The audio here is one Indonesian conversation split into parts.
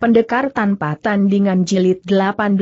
Pendekar tanpa tandingan jilid 18.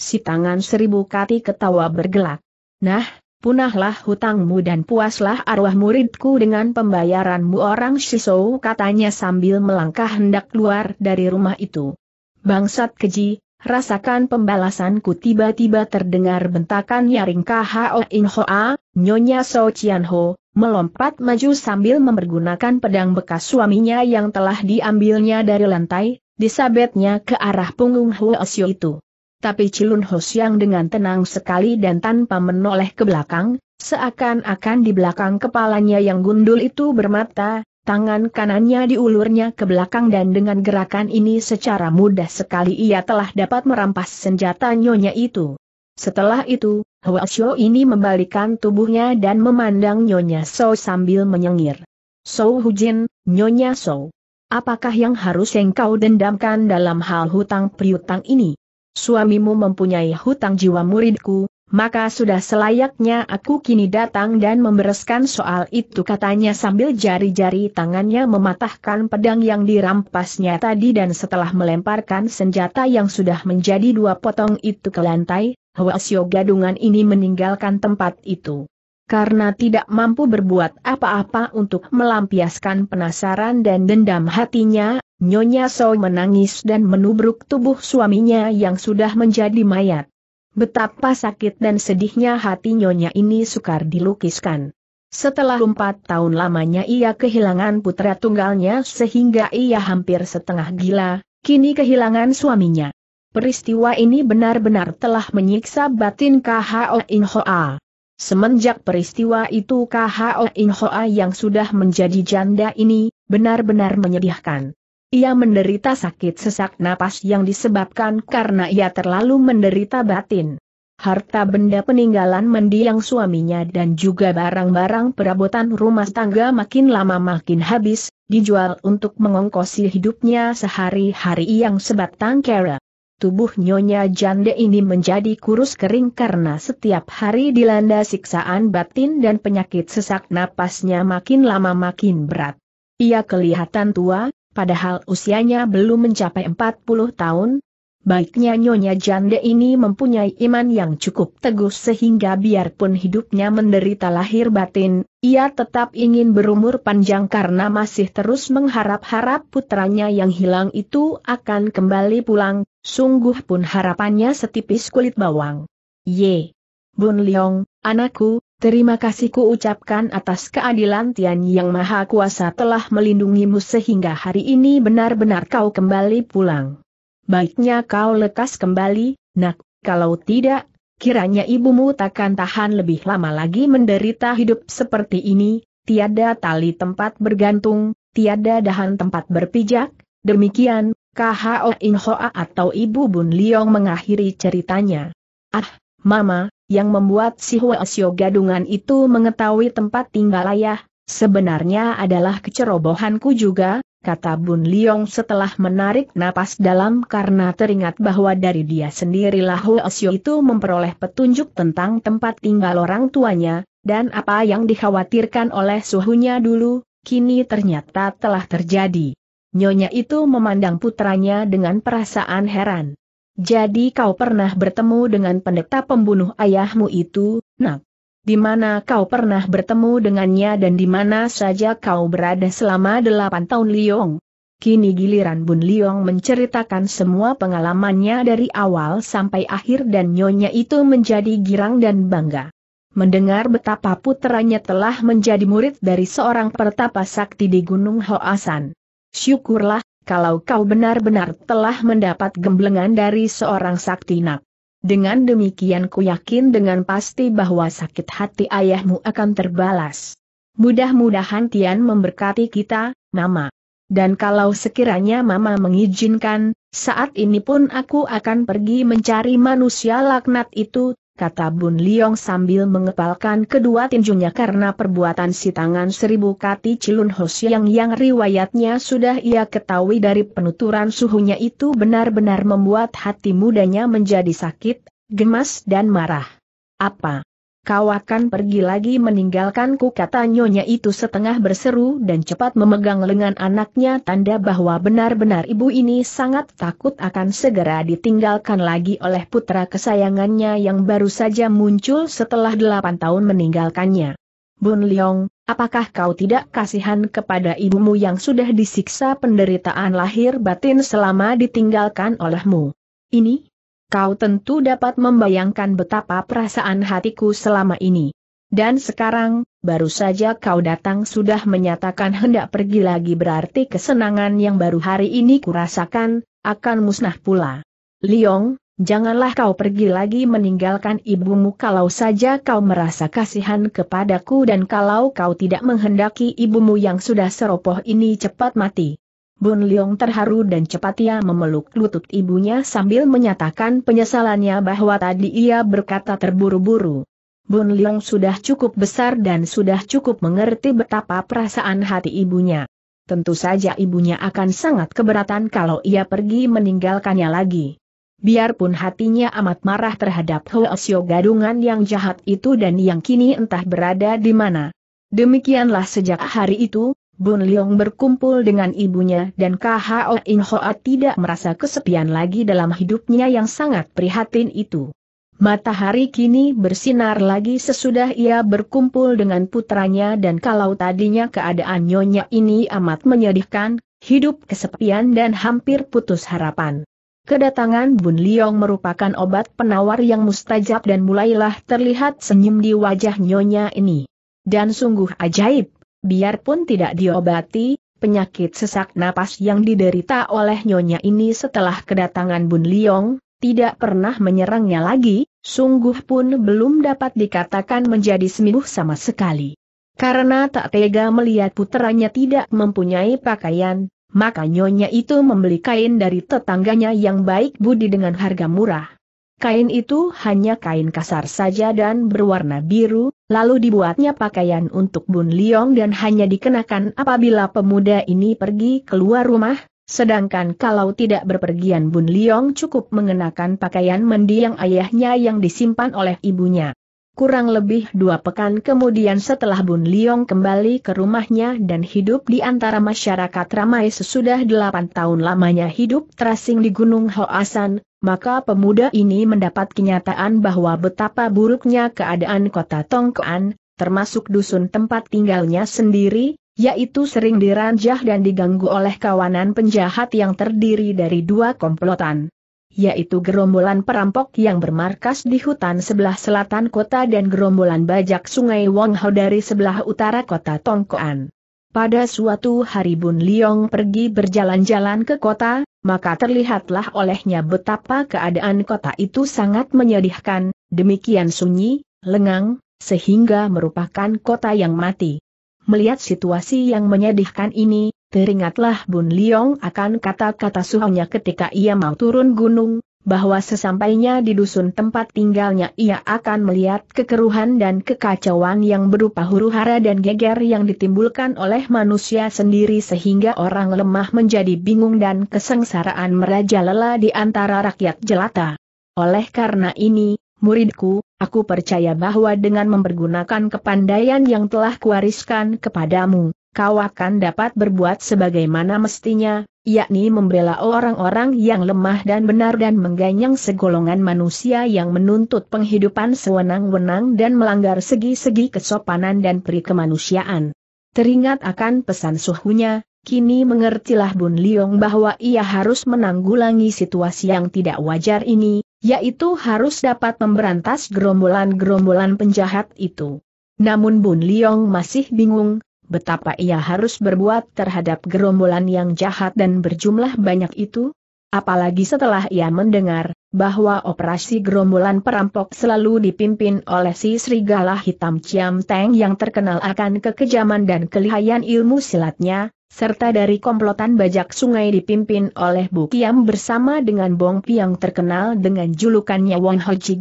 Si tangan seribu kati ketawa bergelak. Nah, punahlah hutangmu dan puaslah arwah muridku dengan pembayaranmu orang Shisou katanya sambil melangkah hendak keluar dari rumah itu. Bangsat keji, rasakan pembalasanku tiba-tiba terdengar bentakan Yaring KHO In Hoa, Nyonya So Chian melompat maju sambil mempergunakan pedang bekas suaminya yang telah diambilnya dari lantai, disabetnya ke arah punggung Huo Xiu itu. Tapi Cilun Hoshiang yang dengan tenang sekali dan tanpa menoleh ke belakang, seakan-akan di belakang kepalanya yang gundul itu bermata, tangan kanannya diulurnya ke belakang dan dengan gerakan ini secara mudah sekali ia telah dapat merampas senjata nyonya itu. Setelah itu, Xiao ini membalikan tubuhnya dan memandang nyonya So sambil menyengir. So Hujin, nyonya So. Apakah yang harus engkau dendamkan dalam hal hutang priutang ini? Suamimu mempunyai hutang jiwa muridku, maka sudah selayaknya aku kini datang dan membereskan soal itu katanya sambil jari-jari tangannya mematahkan pedang yang dirampasnya tadi dan setelah melemparkan senjata yang sudah menjadi dua potong itu ke lantai, Hwasyo gadungan ini meninggalkan tempat itu karena tidak mampu berbuat apa-apa untuk melampiaskan penasaran dan dendam hatinya, Nyonya So menangis dan menubruk tubuh suaminya yang sudah menjadi mayat. Betapa sakit dan sedihnya hati Nyonya ini sukar dilukiskan. Setelah empat tahun lamanya ia kehilangan putra tunggalnya sehingga ia hampir setengah gila, kini kehilangan suaminya. Peristiwa ini benar-benar telah menyiksa batin KHO In Hoa. Semenjak peristiwa itu Kho In Hoa yang sudah menjadi janda ini, benar-benar menyedihkan. Ia menderita sakit sesak napas yang disebabkan karena ia terlalu menderita batin. Harta benda peninggalan mendiang suaminya dan juga barang-barang perabotan rumah tangga makin lama makin habis, dijual untuk mengongkosi hidupnya sehari-hari yang sebatang kera. Tubuh Nyonya Jande ini menjadi kurus kering karena setiap hari dilanda siksaan batin dan penyakit sesak napasnya makin lama makin berat. Ia kelihatan tua, padahal usianya belum mencapai 40 tahun, Baiknya Nyonya Jande ini mempunyai iman yang cukup teguh sehingga biarpun hidupnya menderita lahir batin, ia tetap ingin berumur panjang karena masih terus mengharap-harap putranya yang hilang itu akan kembali pulang, sungguh pun harapannya setipis kulit bawang. Ye. Bun Leong, anakku, Terima kasih ku ucapkan atas keadilan Tian Yang Maha Kuasa telah melindungimu sehingga hari ini benar-benar kau kembali pulang baiknya kau lekas kembali, nak, kalau tidak, kiranya ibumu takkan tahan lebih lama lagi menderita hidup seperti ini, tiada tali tempat bergantung, tiada dahan tempat berpijak, demikian, KHO Inhoa atau Ibu Bun Liong mengakhiri ceritanya. Ah, Mama, yang membuat si Huasio gadungan itu mengetahui tempat tinggal ayah, sebenarnya adalah kecerobohanku juga, kata Bun Liong setelah menarik napas dalam karena teringat bahwa dari dia sendirilah Xiu itu memperoleh petunjuk tentang tempat tinggal orang tuanya, dan apa yang dikhawatirkan oleh suhunya dulu, kini ternyata telah terjadi. Nyonya itu memandang putranya dengan perasaan heran. Jadi kau pernah bertemu dengan pendeta pembunuh ayahmu itu, nak? di mana kau pernah bertemu dengannya dan di mana saja kau berada selama delapan tahun Liong. Kini giliran Bun Liong menceritakan semua pengalamannya dari awal sampai akhir dan nyonya itu menjadi girang dan bangga. Mendengar betapa putranya telah menjadi murid dari seorang pertapa sakti di Gunung Hoasan. Syukurlah, kalau kau benar-benar telah mendapat gemblengan dari seorang saktinak. Dengan demikian ku yakin dengan pasti bahwa sakit hati ayahmu akan terbalas. Mudah-mudahan Tian memberkati kita, Mama. Dan kalau sekiranya Mama mengizinkan, saat ini pun aku akan pergi mencari manusia laknat itu, kata Bun Liong sambil mengepalkan kedua tinjunya karena perbuatan si tangan seribu kati Cilun yang yang riwayatnya sudah ia ketahui dari penuturan suhunya itu benar-benar membuat hati mudanya menjadi sakit, gemas dan marah. Apa? kau akan pergi lagi meninggalkanku kata nyonya itu setengah berseru dan cepat memegang lengan anaknya tanda bahwa benar-benar ibu ini sangat takut akan segera ditinggalkan lagi oleh putra kesayangannya yang baru saja muncul setelah delapan tahun meninggalkannya. Bun Leong, apakah kau tidak kasihan kepada ibumu yang sudah disiksa penderitaan lahir batin selama ditinggalkan olehmu? Ini, Kau tentu dapat membayangkan betapa perasaan hatiku selama ini. Dan sekarang, baru saja kau datang sudah menyatakan hendak pergi lagi berarti kesenangan yang baru hari ini kurasakan, akan musnah pula. Liong, janganlah kau pergi lagi meninggalkan ibumu kalau saja kau merasa kasihan kepadaku dan kalau kau tidak menghendaki ibumu yang sudah seropoh ini cepat mati. Bun Leong terharu dan cepat ia memeluk lutut ibunya sambil menyatakan penyesalannya bahwa tadi ia berkata terburu-buru. Bun Leong sudah cukup besar dan sudah cukup mengerti betapa perasaan hati ibunya. Tentu saja ibunya akan sangat keberatan kalau ia pergi meninggalkannya lagi. Biarpun hatinya amat marah terhadap Hoesio gadungan yang jahat itu dan yang kini entah berada di mana. Demikianlah sejak hari itu, Bun Leong berkumpul dengan ibunya dan KHO In Hoa tidak merasa kesepian lagi dalam hidupnya yang sangat prihatin itu. Matahari kini bersinar lagi sesudah ia berkumpul dengan putranya dan kalau tadinya keadaan nyonya ini amat menyedihkan, hidup kesepian dan hampir putus harapan. Kedatangan Bun Leong merupakan obat penawar yang mustajab dan mulailah terlihat senyum di wajah nyonya ini. Dan sungguh ajaib, biarpun tidak diobati, penyakit sesak napas yang diderita oleh nyonya ini setelah kedatangan Bun Liong, tidak pernah menyerangnya lagi, sungguh pun belum dapat dikatakan menjadi sembuh sama sekali. Karena tak tega melihat putranya tidak mempunyai pakaian, maka nyonya itu membeli kain dari tetangganya yang baik budi dengan harga murah. Kain itu hanya kain kasar saja dan berwarna biru, lalu dibuatnya pakaian untuk Bun Liong dan hanya dikenakan apabila pemuda ini pergi keluar rumah, sedangkan kalau tidak berpergian Bun Liong cukup mengenakan pakaian mendiang ayahnya yang disimpan oleh ibunya. Kurang lebih dua pekan kemudian setelah Bun Liong kembali ke rumahnya dan hidup di antara masyarakat ramai sesudah delapan tahun lamanya hidup terasing di Gunung Hoasan, maka pemuda ini mendapat kenyataan bahwa betapa buruknya keadaan kota Tongkoan, termasuk dusun tempat tinggalnya sendiri, yaitu sering diranjah dan diganggu oleh kawanan penjahat yang terdiri dari dua komplotan, yaitu gerombolan perampok yang bermarkas di hutan sebelah selatan kota dan gerombolan bajak sungai Wonghao dari sebelah utara kota Tongkoan. Pada suatu hari Bun Liong pergi berjalan-jalan ke kota, maka terlihatlah olehnya betapa keadaan kota itu sangat menyedihkan, demikian sunyi, lengang, sehingga merupakan kota yang mati. Melihat situasi yang menyedihkan ini, teringatlah Bun Liong akan kata-kata suhunya ketika ia mau turun gunung, bahwa sesampainya di dusun tempat tinggalnya ia akan melihat kekeruhan dan kekacauan yang berupa huru hara dan geger yang ditimbulkan oleh manusia sendiri sehingga orang lemah menjadi bingung dan kesengsaraan merajalela di antara rakyat jelata. Oleh karena ini, muridku, aku percaya bahwa dengan mempergunakan kepandaian yang telah kuwariskan kepadamu, kau akan dapat berbuat sebagaimana mestinya, yakni membela orang-orang yang lemah dan benar dan mengganyang segolongan manusia yang menuntut penghidupan sewenang-wenang dan melanggar segi-segi kesopanan dan perikemanusiaan. Teringat akan pesan suhunya, kini mengertilah Bun Liong bahwa ia harus menanggulangi situasi yang tidak wajar ini, yaitu harus dapat memberantas gerombolan-gerombolan penjahat itu. Namun Bun Liong masih bingung, betapa ia harus berbuat terhadap gerombolan yang jahat dan berjumlah banyak itu? Apalagi setelah ia mendengar bahwa operasi gerombolan perampok selalu dipimpin oleh si serigala hitam Ciam Teng yang terkenal akan kekejaman dan kelihayan ilmu silatnya, serta dari komplotan bajak sungai dipimpin oleh Bu Kiam bersama dengan Bong yang terkenal dengan julukannya Wong Ho Chi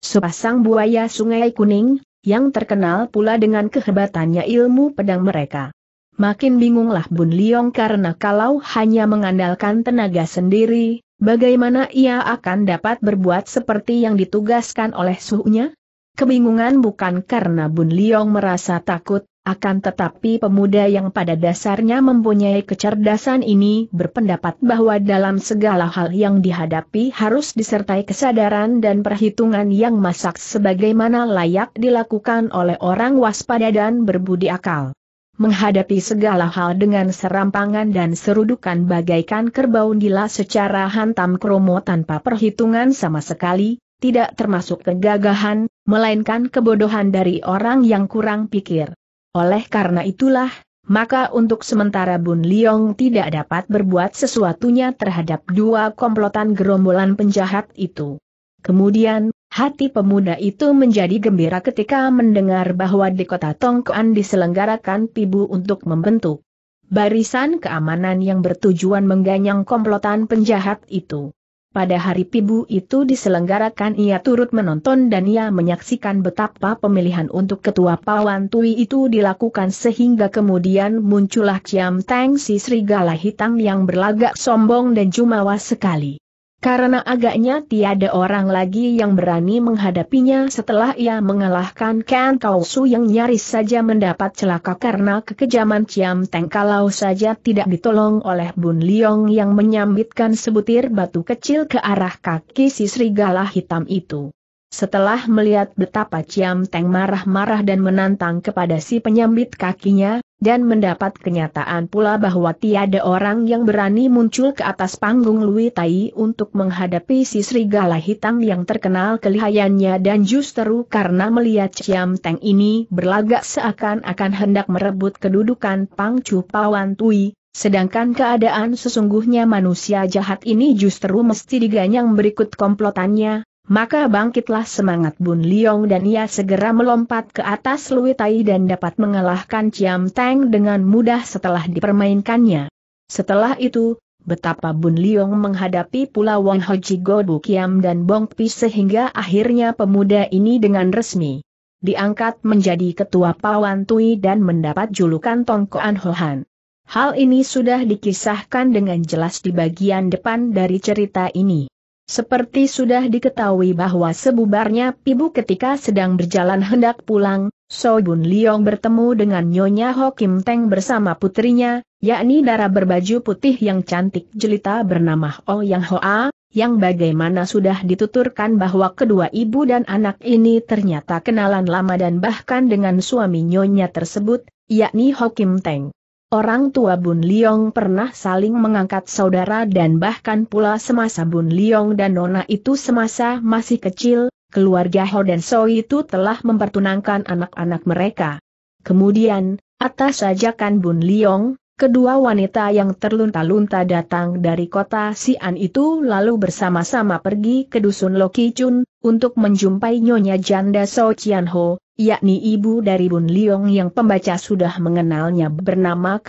sepasang buaya sungai kuning, yang terkenal pula dengan kehebatannya ilmu pedang mereka. Makin bingunglah Bun Liong karena kalau hanya mengandalkan tenaga sendiri, bagaimana ia akan dapat berbuat seperti yang ditugaskan oleh suhunya? Kebingungan bukan karena Bun Liong merasa takut, akan tetapi pemuda yang pada dasarnya mempunyai kecerdasan ini berpendapat bahwa dalam segala hal yang dihadapi harus disertai kesadaran dan perhitungan yang masak sebagaimana layak dilakukan oleh orang waspada dan berbudi akal. Menghadapi segala hal dengan serampangan dan serudukan bagaikan kerbau gila secara hantam kromo tanpa perhitungan sama sekali, tidak termasuk kegagahan, melainkan kebodohan dari orang yang kurang pikir. Oleh karena itulah, maka untuk sementara Bun Liong tidak dapat berbuat sesuatunya terhadap dua komplotan gerombolan penjahat itu. Kemudian, hati pemuda itu menjadi gembira ketika mendengar bahwa di kota Tongkuan diselenggarakan pibu untuk membentuk barisan keamanan yang bertujuan mengganyang komplotan penjahat itu. Pada hari Pibu itu diselenggarakan ia turut menonton dan ia menyaksikan betapa pemilihan untuk ketua Pawan Tui itu dilakukan sehingga kemudian muncullah Ciam Tang si serigala hitam yang berlagak sombong dan jumawa sekali. Karena agaknya tiada orang lagi yang berani menghadapinya setelah ia mengalahkan Kan Kausu yang nyaris saja mendapat celaka karena kekejaman Ciam Teng kalau saja tidak ditolong oleh Bun Liong yang menyambitkan sebutir batu kecil ke arah kaki si serigala hitam itu. Setelah melihat betapa Ciam Teng marah-marah dan menantang kepada si penyambit kakinya, dan mendapat kenyataan pula bahwa tiada orang yang berani muncul ke atas panggung Lui Tai untuk menghadapi si serigala hitam yang terkenal kelihayannya dan justru karena melihat Ciam Teng ini berlagak seakan-akan hendak merebut kedudukan Pang Chu Pawan Tui, Sedangkan keadaan sesungguhnya manusia jahat ini justru mesti diganyang berikut komplotannya, maka bangkitlah semangat Bun Liong dan ia segera melompat ke atas Lui Tai dan dapat mengalahkan Ciam Teng dengan mudah setelah dipermainkannya. Setelah itu, betapa Bun Liong menghadapi pula Wang Hoji Gobu Kiam dan Bong Pi sehingga akhirnya pemuda ini dengan resmi diangkat menjadi ketua Pawan Tui dan mendapat julukan Tongkoan Hohan. Hal ini sudah dikisahkan dengan jelas di bagian depan dari cerita ini. Seperti sudah diketahui bahwa sebubarnya Pibu ketika sedang berjalan hendak pulang, Soyun Liong bertemu dengan Nyonya Kim Teng bersama putrinya, yakni dara berbaju putih yang cantik jelita bernama Oh Yang Hoa, yang bagaimana sudah dituturkan bahwa kedua ibu dan anak ini ternyata kenalan lama dan bahkan dengan suami Nyonya tersebut, yakni Kim Teng. Orang tua Bun Liong pernah saling mengangkat saudara dan bahkan pula semasa Bun Liong dan Nona itu semasa masih kecil, keluarga Ho dan So itu telah mempertunangkan anak-anak mereka. Kemudian, atas ajakan Bun Liong, Kedua wanita yang terlunta-lunta datang dari kota Xi'an itu lalu bersama-sama pergi ke dusun Chun, untuk menjumpai nyonya janda So Chian Ho, yakni ibu dari Bun Liong yang pembaca sudah mengenalnya bernama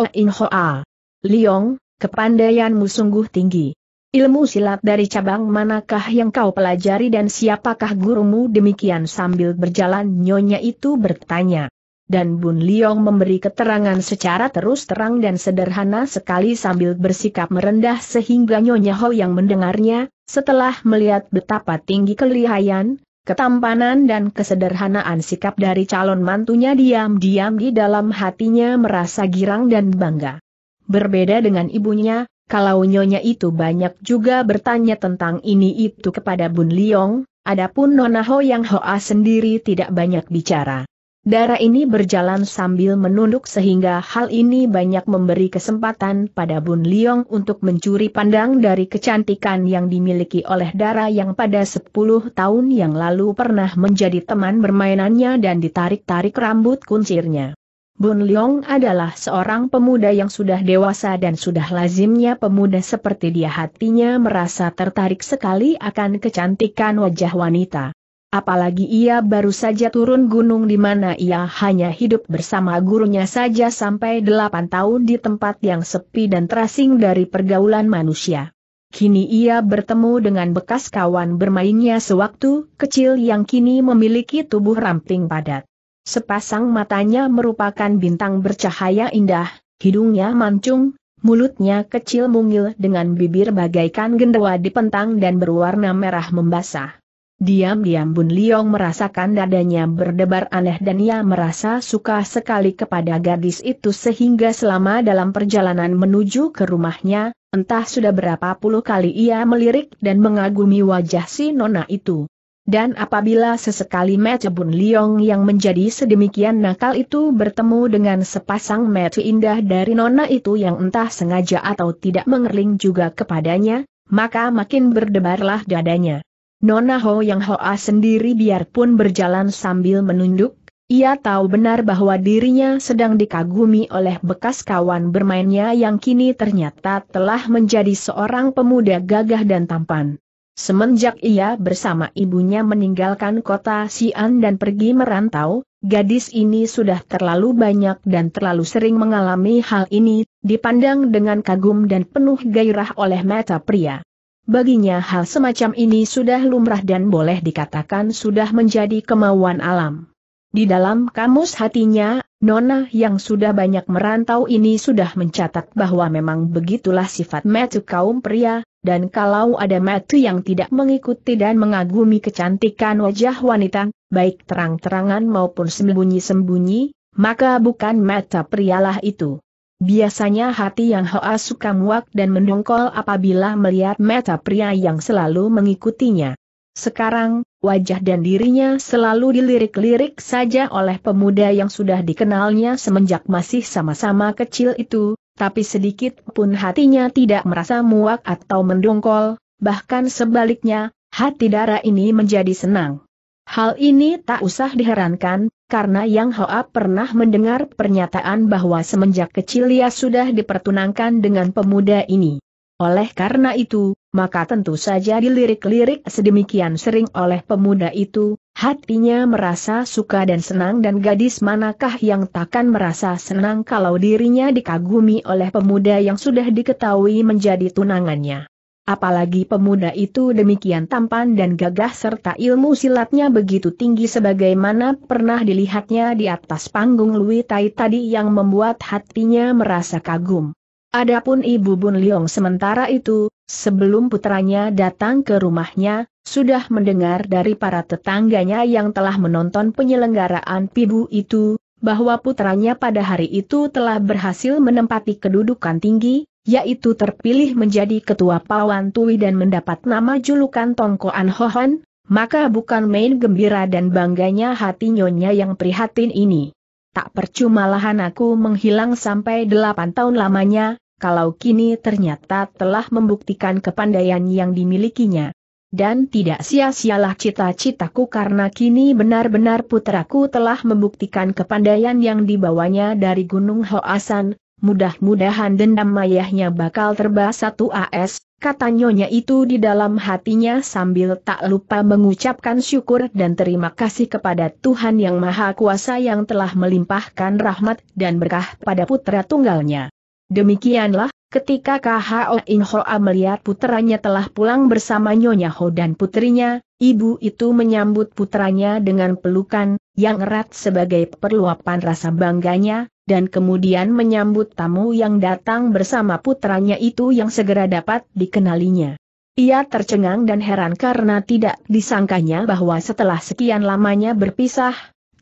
Oh In Hoa. Liong, kepandaianmu sungguh tinggi. Ilmu silat dari cabang manakah yang kau pelajari dan siapakah gurumu demikian sambil berjalan nyonya itu bertanya dan Bun Liong memberi keterangan secara terus terang dan sederhana sekali sambil bersikap merendah sehingga Nyonya Ho yang mendengarnya, setelah melihat betapa tinggi kelihayan, ketampanan dan kesederhanaan sikap dari calon mantunya diam-diam di dalam hatinya merasa girang dan bangga. Berbeda dengan ibunya, kalau Nyonya itu banyak juga bertanya tentang ini itu kepada Bun Liong, adapun Nona Ho yang Hoa sendiri tidak banyak bicara. Darah ini berjalan sambil menunduk sehingga hal ini banyak memberi kesempatan pada Bun Liong untuk mencuri pandang dari kecantikan yang dimiliki oleh darah yang pada 10 tahun yang lalu pernah menjadi teman bermainannya dan ditarik-tarik rambut kuncirnya. Bun Liong adalah seorang pemuda yang sudah dewasa dan sudah lazimnya pemuda seperti dia hatinya merasa tertarik sekali akan kecantikan wajah wanita. Apalagi ia baru saja turun gunung di mana ia hanya hidup bersama gurunya saja sampai delapan tahun di tempat yang sepi dan terasing dari pergaulan manusia. Kini ia bertemu dengan bekas kawan bermainnya sewaktu kecil yang kini memiliki tubuh ramping padat. Sepasang matanya merupakan bintang bercahaya indah, hidungnya mancung, mulutnya kecil mungil dengan bibir bagaikan gendewa dipentang dan berwarna merah membasah. Diam-diam Bun Liong merasakan dadanya berdebar aneh dan ia merasa suka sekali kepada gadis itu sehingga selama dalam perjalanan menuju ke rumahnya, entah sudah berapa puluh kali ia melirik dan mengagumi wajah si nona itu. Dan apabila sesekali Mece Bun Liong yang menjadi sedemikian nakal itu bertemu dengan sepasang Mece indah dari nona itu yang entah sengaja atau tidak mengerling juga kepadanya, maka makin berdebarlah dadanya. Nona Ho Yang Hoa sendiri biarpun berjalan sambil menunduk, ia tahu benar bahwa dirinya sedang dikagumi oleh bekas kawan bermainnya yang kini ternyata telah menjadi seorang pemuda gagah dan tampan. Semenjak ia bersama ibunya meninggalkan kota Xi'an dan pergi merantau, gadis ini sudah terlalu banyak dan terlalu sering mengalami hal ini, dipandang dengan kagum dan penuh gairah oleh mata pria. Baginya hal semacam ini sudah lumrah dan boleh dikatakan sudah menjadi kemauan alam. Di dalam kamus hatinya, Nona yang sudah banyak merantau ini sudah mencatat bahwa memang begitulah sifat metu kaum pria, dan kalau ada metu yang tidak mengikuti dan mengagumi kecantikan wajah wanita, baik terang-terangan maupun sembunyi-sembunyi, maka bukan mata prialah itu. Biasanya hati yang Hoa suka muak dan mendongkol apabila melihat mata pria yang selalu mengikutinya. Sekarang, wajah dan dirinya selalu dilirik-lirik saja oleh pemuda yang sudah dikenalnya semenjak masih sama-sama kecil itu, tapi sedikit pun hatinya tidak merasa muak atau mendongkol, bahkan sebaliknya, hati darah ini menjadi senang. Hal ini tak usah diherankan, karena Yang Hoa pernah mendengar pernyataan bahwa semenjak kecil ia sudah dipertunangkan dengan pemuda ini. Oleh karena itu, maka tentu saja dilirik-lirik sedemikian sering oleh pemuda itu, hatinya merasa suka dan senang dan gadis manakah yang takkan merasa senang kalau dirinya dikagumi oleh pemuda yang sudah diketahui menjadi tunangannya. Apalagi pemuda itu demikian tampan dan gagah serta ilmu silatnya begitu tinggi sebagaimana pernah dilihatnya di atas panggung Lui Tai tadi yang membuat hatinya merasa kagum. Adapun Ibu Bun Liong sementara itu, sebelum putranya datang ke rumahnya, sudah mendengar dari para tetangganya yang telah menonton penyelenggaraan pibu itu, bahwa putranya pada hari itu telah berhasil menempati kedudukan tinggi, yaitu terpilih menjadi ketua Pawan Tui dan mendapat nama julukan Tongkoan Hohan, maka bukan main gembira dan bangganya hati Nyonya yang prihatin ini. Tak percuma lahan aku menghilang sampai delapan tahun lamanya, kalau kini ternyata telah membuktikan kepandaian yang dimilikinya. Dan tidak sia-sialah cita-citaku karena kini benar-benar putraku telah membuktikan kepandaian yang dibawanya dari Gunung Hoasan, mudah-mudahan dendam mayahnya bakal terbahas satu AS, kata nyonya itu di dalam hatinya sambil tak lupa mengucapkan syukur dan terima kasih kepada Tuhan Yang Maha Kuasa yang telah melimpahkan rahmat dan berkah pada putra tunggalnya. Demikianlah, ketika KHO In Hoa melihat putranya telah pulang bersama Nyonya Ho dan putrinya, ibu itu menyambut putranya dengan pelukan, yang erat sebagai perluapan rasa bangganya, dan kemudian menyambut tamu yang datang bersama putranya itu yang segera dapat dikenalinya. Ia tercengang dan heran karena tidak disangkanya bahwa setelah sekian lamanya berpisah,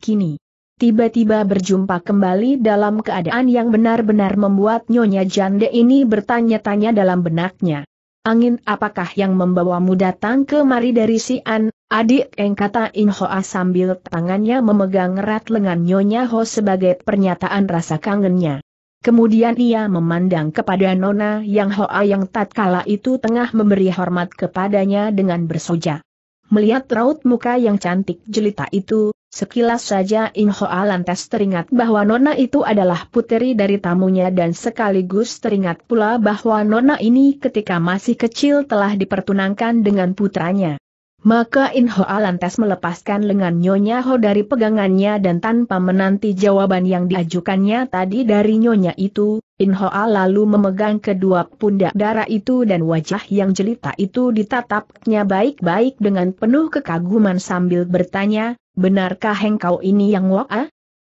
kini tiba-tiba berjumpa kembali dalam keadaan yang benar-benar membuat Nyonya Jande ini bertanya-tanya dalam benaknya. Angin apakah yang membawamu datang kemari dari Sian Adik yang kata In Hoa sambil tangannya memegang erat lengan Nyonya Ho sebagai pernyataan rasa kangennya. Kemudian ia memandang kepada Nona Yang Hoa yang tatkala itu tengah memberi hormat kepadanya dengan bersoja. Melihat raut muka yang cantik jelita itu, sekilas saja In Hoa lantas teringat bahwa Nona itu adalah puteri dari tamunya dan sekaligus teringat pula bahwa Nona ini ketika masih kecil telah dipertunangkan dengan putranya. Maka Inhoa lantas melepaskan lengan Nyonya Ho dari pegangannya dan tanpa menanti jawaban yang diajukannya tadi dari Nyonya itu, Inhoa lalu memegang kedua pundak darah itu dan wajah yang jelita itu ditatapnya baik-baik dengan penuh kekaguman sambil bertanya, benarkah engkau ini yang wak?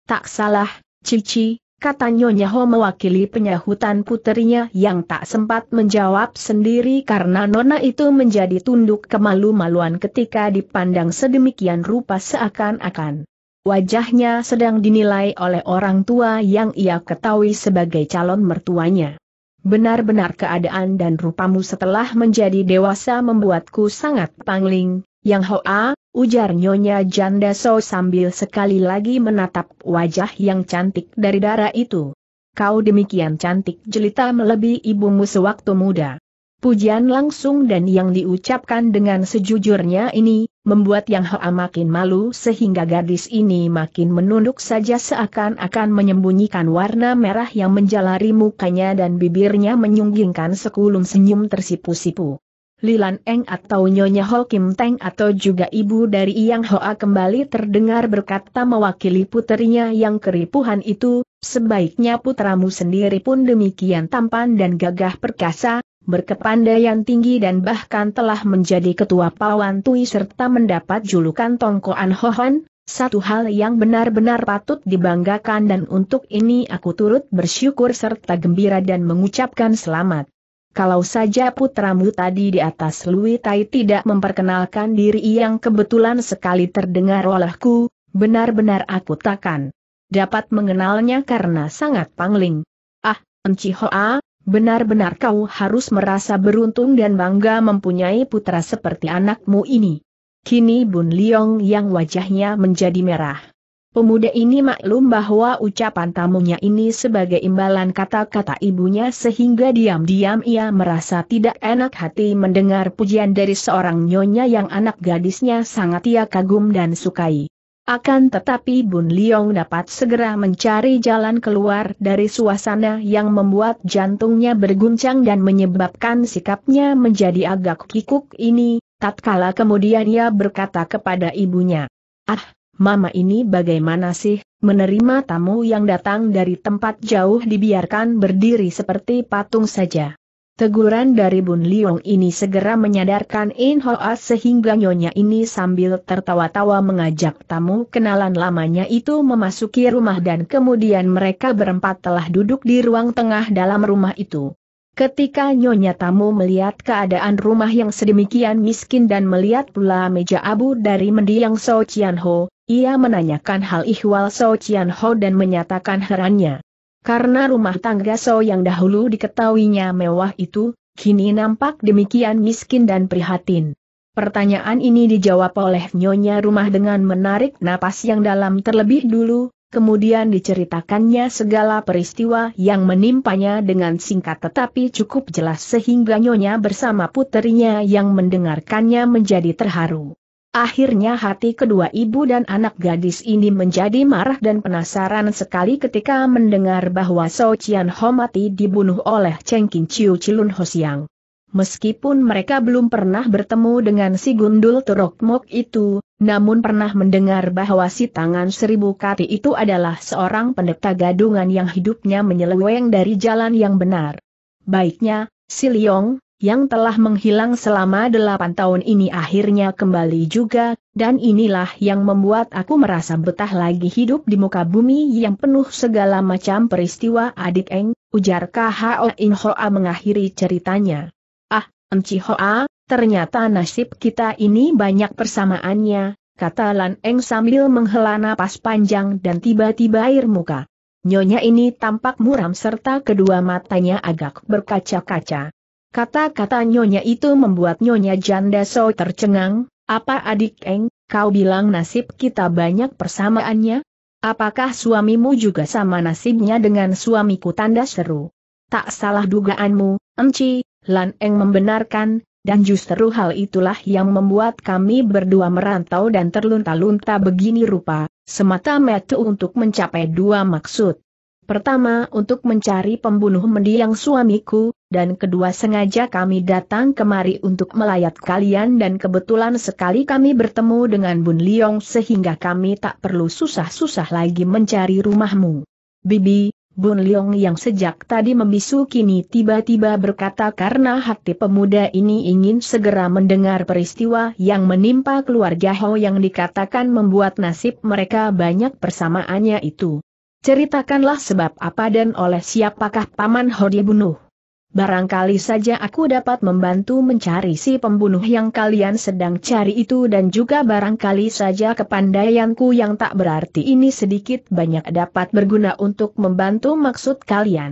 Tak salah, Cici, kata Nyonya Ho mewakili penyahutan puterinya yang tak sempat menjawab sendiri karena Nona itu menjadi tunduk kemalu-maluan ketika dipandang sedemikian rupa seakan-akan. Wajahnya sedang dinilai oleh orang tua yang ia ketahui sebagai calon mertuanya. Benar-benar keadaan dan rupamu setelah menjadi dewasa membuatku sangat pangling, yang Hoa, ujar Nyonya Janda So sambil sekali lagi menatap wajah yang cantik dari darah itu. Kau demikian cantik jelita melebihi ibumu sewaktu muda. Pujian langsung dan yang diucapkan dengan sejujurnya ini, membuat Yang Hoa makin malu sehingga gadis ini makin menunduk saja seakan-akan menyembunyikan warna merah yang menjalari mukanya dan bibirnya menyunggingkan sekulum senyum tersipu-sipu. Lilan Eng atau Nyonya Ho Kim Teng atau juga ibu dari Yang Hoa kembali terdengar berkata mewakili puterinya yang keripuhan itu, sebaiknya putramu sendiri pun demikian tampan dan gagah perkasa, berkepandaian tinggi dan bahkan telah menjadi ketua Pawan Tui serta mendapat julukan Tongkoan Hohan, satu hal yang benar-benar patut dibanggakan dan untuk ini aku turut bersyukur serta gembira dan mengucapkan selamat kalau saja putramu tadi di atas Lui Tai tidak memperkenalkan diri yang kebetulan sekali terdengar olehku, benar-benar aku takkan dapat mengenalnya karena sangat pangling. Ah, Enci Hoa, benar-benar kau harus merasa beruntung dan bangga mempunyai putra seperti anakmu ini. Kini Bun Liong yang wajahnya menjadi merah Pemuda ini maklum bahwa ucapan tamunya ini sebagai imbalan kata-kata ibunya sehingga diam-diam ia merasa tidak enak hati mendengar pujian dari seorang nyonya yang anak gadisnya sangat ia kagum dan sukai. Akan tetapi Bun Liong dapat segera mencari jalan keluar dari suasana yang membuat jantungnya berguncang dan menyebabkan sikapnya menjadi agak kikuk ini, tatkala kemudian ia berkata kepada ibunya, Ah, Mama ini bagaimana sih, menerima tamu yang datang dari tempat jauh dibiarkan berdiri seperti patung saja. Teguran dari Bun Liong ini segera menyadarkan In Hoa sehingga nyonya ini sambil tertawa-tawa mengajak tamu kenalan lamanya itu memasuki rumah dan kemudian mereka berempat telah duduk di ruang tengah dalam rumah itu. Ketika nyonya tamu melihat keadaan rumah yang sedemikian miskin dan melihat pula meja abu dari mendiang So Chian Ho, ia menanyakan hal ihwal So Chian Ho dan menyatakan herannya. Karena rumah tangga So yang dahulu diketahuinya mewah itu, kini nampak demikian miskin dan prihatin. Pertanyaan ini dijawab oleh nyonya rumah dengan menarik napas yang dalam terlebih dulu, kemudian diceritakannya segala peristiwa yang menimpanya dengan singkat tetapi cukup jelas sehingga Nyonya bersama putrinya yang mendengarkannya menjadi terharu. Akhirnya hati kedua ibu dan anak gadis ini menjadi marah dan penasaran sekali ketika mendengar bahwa So Chian Ho mati dibunuh oleh Cheng Qin Chiu Chilun Ho Siang. Meskipun mereka belum pernah bertemu dengan si gundul Terokmok itu, namun pernah mendengar bahwa si tangan seribu kati itu adalah seorang pendeta gadungan yang hidupnya menyeleweng dari jalan yang benar. Baiknya, si Liong, yang telah menghilang selama delapan tahun ini akhirnya kembali juga, dan inilah yang membuat aku merasa betah lagi hidup di muka bumi yang penuh segala macam peristiwa adik Eng, ujar K.H.O. In Hoa mengakhiri ceritanya. Ah, Enci Hoa, ternyata nasib kita ini banyak persamaannya, kata Lan Eng sambil menghela napas panjang dan tiba-tiba air muka. Nyonya ini tampak muram serta kedua matanya agak berkaca-kaca. Kata-kata Nyonya itu membuat Nyonya Janda So tercengang, apa adik Eng, kau bilang nasib kita banyak persamaannya? Apakah suamimu juga sama nasibnya dengan suamiku tanda seru? Tak salah dugaanmu, Enci, Lan Eng membenarkan, dan justru hal itulah yang membuat kami berdua merantau dan terlunta-lunta begini rupa, semata metu untuk mencapai dua maksud. Pertama untuk mencari pembunuh mendiang suamiku, dan kedua sengaja kami datang kemari untuk melayat kalian dan kebetulan sekali kami bertemu dengan Bun Liong sehingga kami tak perlu susah-susah lagi mencari rumahmu. Bibi, Bun Liong yang sejak tadi membisu kini tiba-tiba berkata karena hati pemuda ini ingin segera mendengar peristiwa yang menimpa keluarga Ho yang dikatakan membuat nasib mereka banyak persamaannya itu. Ceritakanlah sebab apa dan oleh siapakah Paman Ho dibunuh barangkali saja aku dapat membantu mencari si pembunuh yang kalian sedang cari itu dan juga barangkali saja kepandaianku yang tak berarti ini sedikit banyak dapat berguna untuk membantu maksud kalian.